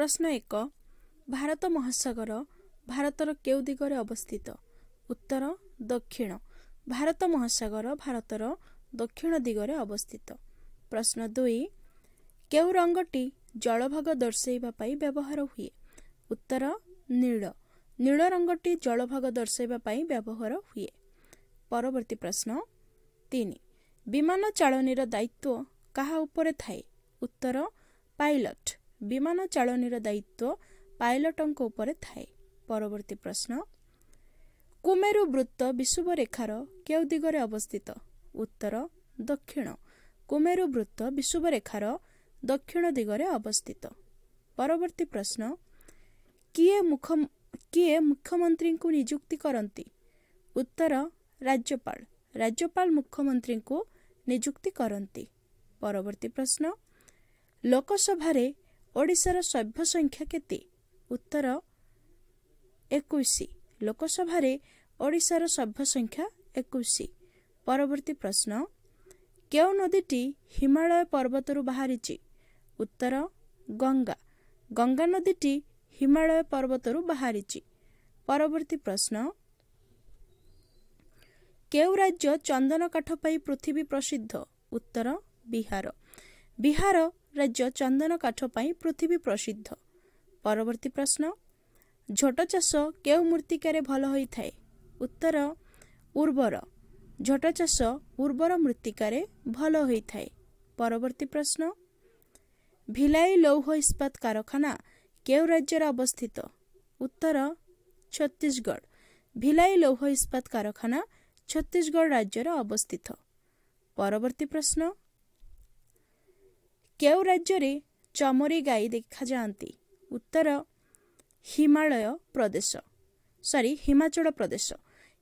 ପ୍ରଶ୍ନ ଏକ ଭାରତ ମହାସାଗର ଭାରତର କେଉଁ ଦିଗରେ ଅବସ୍ଥିତ ଉତ୍ତର ଦକ୍ଷିଣ ଭାରତ ମହାସାଗର ଭାରତର ଦକ୍ଷିଣ ଦିଗରେ ଅବସ୍ଥିତ ପ୍ରଶ୍ନ ଦୁଇ କେଉଁ ରଙ୍ଗଟି ଜଳଭାଗ ଦର୍ଶାଇବା ପାଇଁ ବ୍ୟବହାର ହୁଏ ଉତ୍ତର ନୀଳ ନୀଳ ରଙ୍ଗଟି ଜଳଭାଗ ଦର୍ଶାଇବା ପାଇଁ ବ୍ୟବହାର ହୁଏ ପରବର୍ତ୍ତୀ ପ୍ରଶ୍ନ ତିନି ବିମାନ ଚାଳନୀର ଦାୟିତ୍ୱ କାହା ଉପରେ ଥାଏ ଉତ୍ତର ପାଇଲଟ ବିମାନ ଚାଳନୀର ଦାୟିତ୍ୱ ପାଇଲଟଙ୍କ ଉପରେ ଥାଏ ପରବର୍ତ୍ତୀ ପ୍ରଶ୍ନ କୁମେରୁ ବୃତ୍ତ ବିଶୁବ ରେଖାର କେଉଁ ଦିଗରେ ଅବସ୍ଥିତ ଉତ୍ତର ଦକ୍ଷିଣ କୁମେରୁ ବୃତ୍ତ ବିଶୁବ ରେଖାର ଦକ୍ଷିଣ ଦିଗରେ ଅବସ୍ଥିତ ପରବର୍ତ୍ତୀ ପ୍ରଶ୍ନ କିଏ ମୁଖ କିଏ ମୁଖ୍ୟମନ୍ତ୍ରୀଙ୍କୁ ନିଯୁକ୍ତି କରନ୍ତି ଉତ୍ତର ରାଜ୍ୟପାଳ ରାଜ୍ୟପାଳ ମୁଖ୍ୟମନ୍ତ୍ରୀଙ୍କୁ ନିଯୁକ୍ତି କରନ୍ତି ପରବର୍ତ୍ତୀ ପ୍ରଶ୍ନ ଲୋକସଭାରେ ଓଡ଼ିଶାର ସଭ୍ୟ ସଂଖ୍ୟା କେତେ ଉତ୍ତର ଏକୋଇଶ ଲୋକସଭାରେ ଓଡ଼ିଶାର ସଭ୍ୟ ସଂଖ୍ୟା ଏକୋଇଶ ପରବର୍ତ୍ତୀ ପ୍ରଶ୍ନ କେଉଁ ନଦୀଟି ହିମାଳୟ ପର୍ବତରୁ ବାହାରିଛି ଉତ୍ତର ଗଙ୍ଗା ଗଙ୍ଗା ନଦୀଟି ହିମାଳୟ ପର୍ବତରୁ ବାହାରିଛି ପରବର୍ତ୍ତୀ ପ୍ରଶ୍ନ କେଉଁ ରାଜ୍ୟ ଚନ୍ଦନ କାଠ ପାଇଁ ପୃଥିବୀ ପ୍ରସିଦ୍ଧ ଉତ୍ତର ବିହାର ବିହାର ରାଜ୍ୟ ଚନ୍ଦନ କାଠ ପାଇଁ ପୃଥିବୀ ପ୍ରସିଦ୍ଧ ପରବର୍ତ୍ତୀ ପ୍ରଶ୍ନ ଝୋଟ ଚାଷ କେଉଁ ମୃତ୍ତିକାରେ ଭଲ ହୋଇଥାଏ ଉତ୍ତର ଉର୍ବର ଝୋଟ ଚାଷ ଉର୍ବର ମୃତ୍ତିକାରେ ଭଲ ହୋଇଥାଏ ପରବର୍ତ୍ତୀ ପ୍ରଶ୍ନ ଭିଲାଇ ଲୌହ ଇସ୍ପାତ କାରଖାନା କେଉଁ ରାଜ୍ୟରେ ଅବସ୍ଥିତ ଉତ୍ତର ଛତିଶଗଡ଼ ଭିଲାଇ ଲୌହ ଇସ୍ପାତ କାରଖାନା ଛତିଶଗଡ଼ ରାଜ୍ୟରେ ଅବସ୍ଥିତ ପରବର୍ତ୍ତୀ ପ୍ରଶ୍ନ କେଉଁ ରାଜ୍ୟରେ ଚମରି ଗାଈ ଦେଖାଯାଆନ୍ତି ଉତ୍ତର ହିମାଳୟ ପ୍ରଦେଶ ସରି ହିମାଚଳ ପ୍ରଦେଶ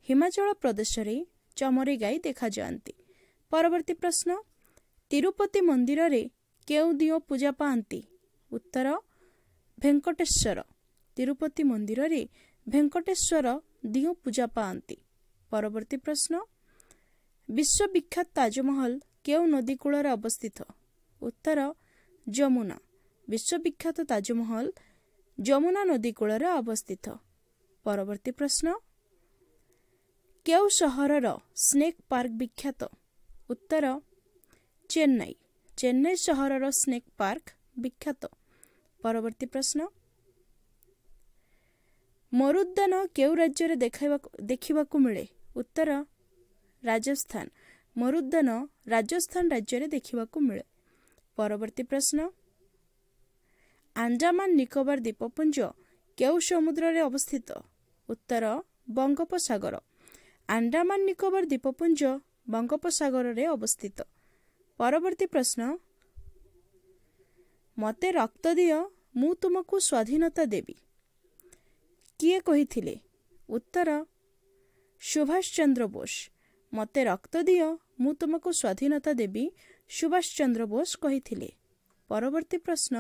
ହିମାଚଳ ପ୍ରଦେଶରେ ଚମରି ଗାଈ ଦେଖାଯାଆନ୍ତି ପରବର୍ତ୍ତୀ ପ୍ରଶ୍ନ ତିରୁପତି ମନ୍ଦିରରେ କେଉଁ ଦିଅ ପୂଜା ପାଆନ୍ତି ଉତ୍ତର ଭେଙ୍କଟେଶ୍ୱର ତିରୁପତି ମନ୍ଦିରରେ ଭେଙ୍କଟେଶ୍ୱର ଦିଅ ପୂଜା ପାଆନ୍ତି ପରବର୍ତ୍ତୀ ପ୍ରଶ୍ନ ବିଶ୍ୱବିଖ୍ୟାତ ତାଜମହଲ କେଉଁ ନଦୀ କୂଳରେ ଅବସ୍ଥିତ ଉତ୍ତର ଯମୁନା ବିଶ୍ୱବିଖ୍ୟାତ ତାଜମହଲ ଯମୁନା ନଦୀ କୂଳରେ ଅବସ୍ଥିତ ପରବର୍ତ୍ତୀ ପ୍ରଶ୍ନ କେଉଁ ସହରର ସ୍ନେକ୍ ପାର୍କ ବିଖ୍ୟାତ ଉତ୍ତର ଚେନ୍ନାଇ ଚେନ୍ନାଇ ସହରର ସ୍ନେକ୍ ପାର୍କ ବିଖ୍ୟାତ ପରବର୍ତ୍ତୀ ପ୍ରଶ୍ନ ମରୁଦ୍ୟାନ କେଉଁ ରାଜ୍ୟରେ ଦେଖାଇବାକୁ ଦେଖିବାକୁ ମିଳେ ଉତ୍ତର ରାଜସ୍ଥାନ ମରୁଦ୍ୟାନ ରାଜସ୍ଥାନ ରାଜ୍ୟରେ ଦେଖିବାକୁ ମିଳେ ପରବର୍ତ୍ତୀ ପ୍ରଶ୍ନ ଆଣ୍ଡାମାନ ନିକୋବର ଦ୍ୱୀପପୁଞ୍ଜ କେଉଁ ସମୁଦ୍ରରେ ଅବସ୍ଥିତ ଉତ୍ତର ବଙ୍ଗୋପସାଗର ଆଣ୍ଡାମାନ ନିକୋବର ଦ୍ୱୀପପୁଞ୍ଜ ବଙ୍ଗୋପସାଗରରେ ଅବସ୍ଥିତ ପରବର୍ତ୍ତୀ ପ୍ରଶ୍ନ ମୋତେ ରକ୍ତ ଦିଅ ମୁଁ ତୁମକୁ ସ୍ୱାଧୀନତା ଦେବି କିଏ କହିଥିଲେ ଉତ୍ତର ସୁଭାଷ ଚନ୍ଦ୍ର ବୋଷ ମୋତେ ରକ୍ତ ଦିଅ ମୁଁ ତୁମକୁ ସ୍ୱାଧୀନତା ଦେବି ସୁଭାଷ ଚନ୍ଦ୍ର ବୋଷ କହିଥିଲେ ପରବର୍ତ୍ତୀ ପ୍ରଶ୍ନ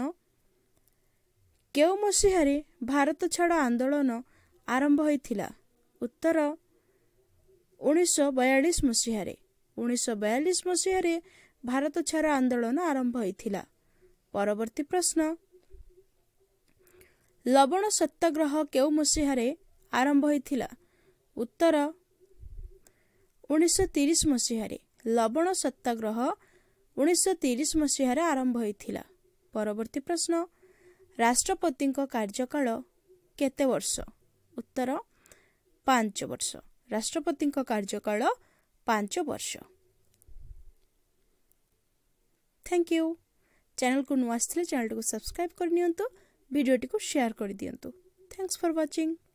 କେଉଁ ମସିହାରେ ଭାରତ ଛାଡ଼ ଆନ୍ଦୋଳନ ଆରମ୍ଭ ହୋଇଥିଲା ଉତ୍ତର ଉଣେଇଶହ ବୟାଳିଶ ମସିହାରେ ଉଣେଇଶହ ବୟାଳିଶ ମସିହାରେ ଭାରତ ଛାଡ଼ ଆନ୍ଦୋଳନ ଆରମ୍ଭ ହୋଇଥିଲା ପରବର୍ତ୍ତୀ ପ୍ରଶ୍ନ ଲବଣ ସତ୍ୟାଗ୍ରହ କେଉଁ ମସିହାରେ ଆରମ୍ଭ ହୋଇଥିଲା ଉତ୍ତର ଉଣେଇଶହ ତିରିଶ ମସିହାରେ ଲବଣ ସତ୍ୟାଗ୍ରହ ଉଣେଇଶହ ତିରିଶ ମସିହାରେ ଆରମ୍ଭ ହୋଇଥିଲା ପରବର୍ତ୍ତୀ ପ୍ରଶ୍ନ ରାଷ୍ଟ୍ରପତିଙ୍କ କାର୍ଯ୍ୟକାଳ କେତେ ବର୍ଷ ଉତ୍ତର ପାଞ୍ଚ ବର୍ଷ ରାଷ୍ଟ୍ରପତିଙ୍କ କାର୍ଯ୍ୟକାଳ ପାଞ୍ଚ ବର୍ଷ ଥ୍ୟାଙ୍କ ୟୁ ଚ୍ୟାନେଲକୁ ନୂଆ ଆସିଥିଲେ ଚ୍ୟାନେଲଟିକୁ ସବସ୍କ୍ରାଇବ୍ କରିନିଅନ୍ତୁ ଭିଡ଼ିଓଟିକୁ ସେୟାର କରିଦିଅନ୍ତୁ ଥ୍ୟାଙ୍କସ୍ ଫର୍ ୱାଚିଂ